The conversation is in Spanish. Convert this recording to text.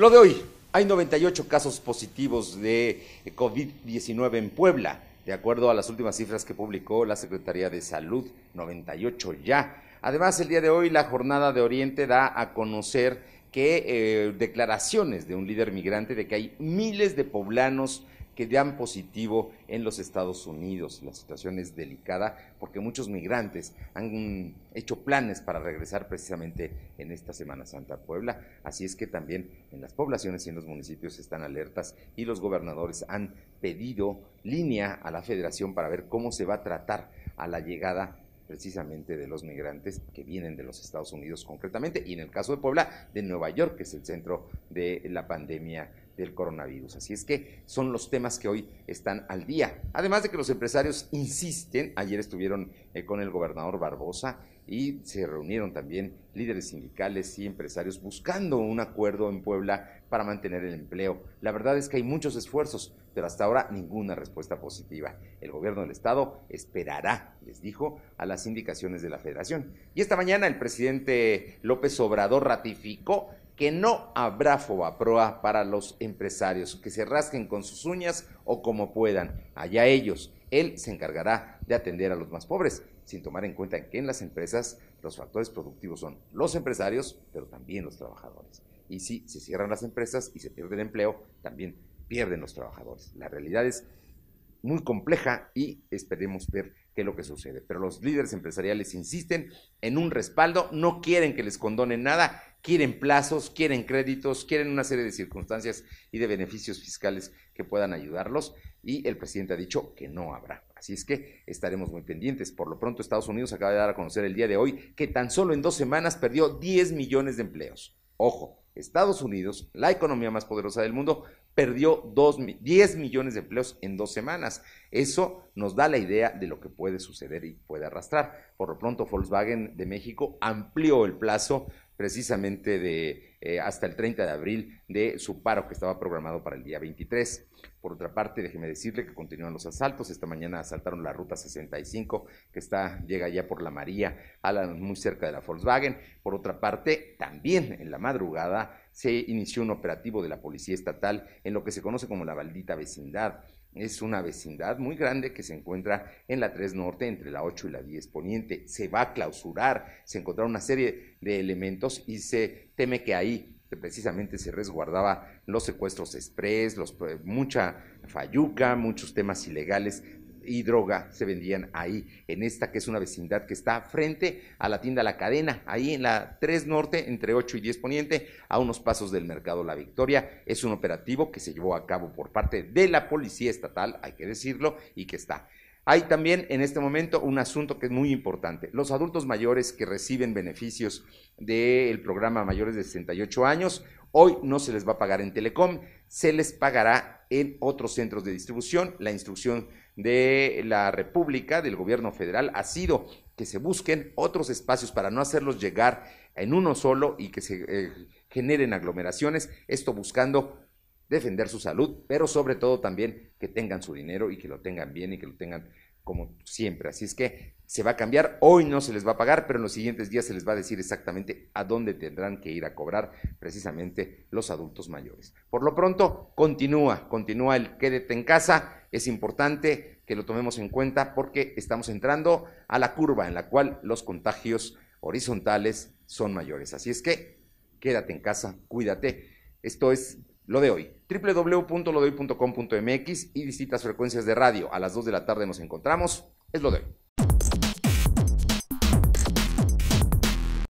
Lo de hoy, hay 98 casos positivos de eh, COVID-19 en Puebla, de acuerdo a las últimas cifras que publicó la Secretaría de Salud, 98 ya. Además, el día de hoy la jornada de Oriente da a conocer que eh, declaraciones de un líder migrante de que hay miles de poblanos que dan positivo en los Estados Unidos. La situación es delicada porque muchos migrantes han hecho planes para regresar precisamente en esta Semana Santa Puebla. Así es que también en las poblaciones y en los municipios están alertas y los gobernadores han pedido línea a la federación para ver cómo se va a tratar a la llegada precisamente de los migrantes que vienen de los Estados Unidos concretamente, y en el caso de Puebla, de Nueva York, que es el centro de la pandemia del coronavirus. Así es que son los temas que hoy están al día. Además de que los empresarios insisten, ayer estuvieron eh, con el gobernador Barbosa, y se reunieron también líderes sindicales y empresarios buscando un acuerdo en Puebla para mantener el empleo. La verdad es que hay muchos esfuerzos, pero hasta ahora ninguna respuesta positiva. El gobierno del estado esperará, les dijo, a las indicaciones de la federación. Y esta mañana el presidente López Obrador ratificó que no habrá fobaproa para los empresarios, que se rasquen con sus uñas o como puedan. Allá ellos él se encargará de atender a los más pobres, sin tomar en cuenta que en las empresas los factores productivos son los empresarios, pero también los trabajadores. Y si se cierran las empresas y se pierde el empleo, también pierden los trabajadores. La realidad es muy compleja y esperemos ver qué es lo que sucede. Pero los líderes empresariales insisten en un respaldo, no quieren que les condonen nada quieren plazos, quieren créditos, quieren una serie de circunstancias y de beneficios fiscales que puedan ayudarlos y el presidente ha dicho que no habrá. Así es que estaremos muy pendientes. Por lo pronto, Estados Unidos acaba de dar a conocer el día de hoy que tan solo en dos semanas perdió 10 millones de empleos. Ojo, Estados Unidos, la economía más poderosa del mundo, perdió 10 millones de empleos en dos semanas. Eso nos da la idea de lo que puede suceder y puede arrastrar. Por lo pronto, Volkswagen de México amplió el plazo precisamente de eh, hasta el 30 de abril de su paro que estaba programado para el día 23. Por otra parte, déjeme decirle que continúan los asaltos. Esta mañana asaltaron la ruta 65 que está llega ya por la María, muy cerca de la Volkswagen. Por otra parte, también en la madrugada se inició un operativo de la Policía Estatal en lo que se conoce como la Maldita Vecindad. Es una vecindad muy grande que se encuentra en la 3 Norte, entre la 8 y la 10 Poniente. Se va a clausurar, se encontraron una serie de elementos y se teme que ahí precisamente se resguardaba los secuestros express, los, eh, mucha fayuca, muchos temas ilegales y droga se vendían ahí, en esta que es una vecindad que está frente a la tienda La Cadena, ahí en la 3 Norte, entre 8 y 10 Poniente, a unos pasos del mercado La Victoria. Es un operativo que se llevó a cabo por parte de la Policía Estatal, hay que decirlo, y que está. Hay también en este momento un asunto que es muy importante. Los adultos mayores que reciben beneficios del programa mayores de 68 años Hoy no se les va a pagar en Telecom, se les pagará en otros centros de distribución. La instrucción de la República, del gobierno federal, ha sido que se busquen otros espacios para no hacerlos llegar en uno solo y que se eh, generen aglomeraciones, esto buscando defender su salud, pero sobre todo también que tengan su dinero y que lo tengan bien y que lo tengan como siempre. Así es que se va a cambiar, hoy no se les va a pagar, pero en los siguientes días se les va a decir exactamente a dónde tendrán que ir a cobrar precisamente los adultos mayores. Por lo pronto, continúa, continúa el quédate en casa, es importante que lo tomemos en cuenta porque estamos entrando a la curva en la cual los contagios horizontales son mayores. Así es que quédate en casa, cuídate. Esto es lo de hoy, www.lodoy.com.mx y distintas frecuencias de radio. A las 2 de la tarde nos encontramos. Es lo de hoy.